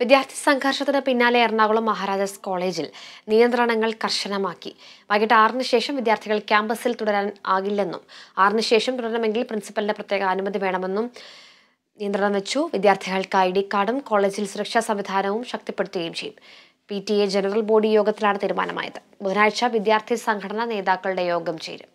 വിദ്യാർത്ഥി സംഘർഷത്തിന് പിന്നാലെ എറണാകുളം മഹാരാജാസ് കോളേജിൽ നിയന്ത്രണങ്ങൾ കർശനമാക്കി വൈകിട്ട് ആറിന് ശേഷം വിദ്യാർത്ഥികൾ ക്യാമ്പസിൽ തുടരാൻ ആകില്ലെന്നും ആറിന് ശേഷം തുടരണമെങ്കിൽ പ്രിൻസിപ്പലിന്റെ പ്രത്യേക അനുമതി വേണമെന്നും നിയന്ത്രണം വെച്ചു വിദ്യാർത്ഥികൾക്ക് ഐ ഡി കാർഡും കോളേജിൽ സുരക്ഷാ സംവിധാനവും ശക്തിപ്പെടുത്തുകയും ചെയ്യും P T A general body യോഗത്തിലാണ് തീരുമാനമായത് ബുധനാഴ്ച വിദ്യാർത്ഥി സംഘടനാ നേതാക്കളുടെ യോഗം ചേരും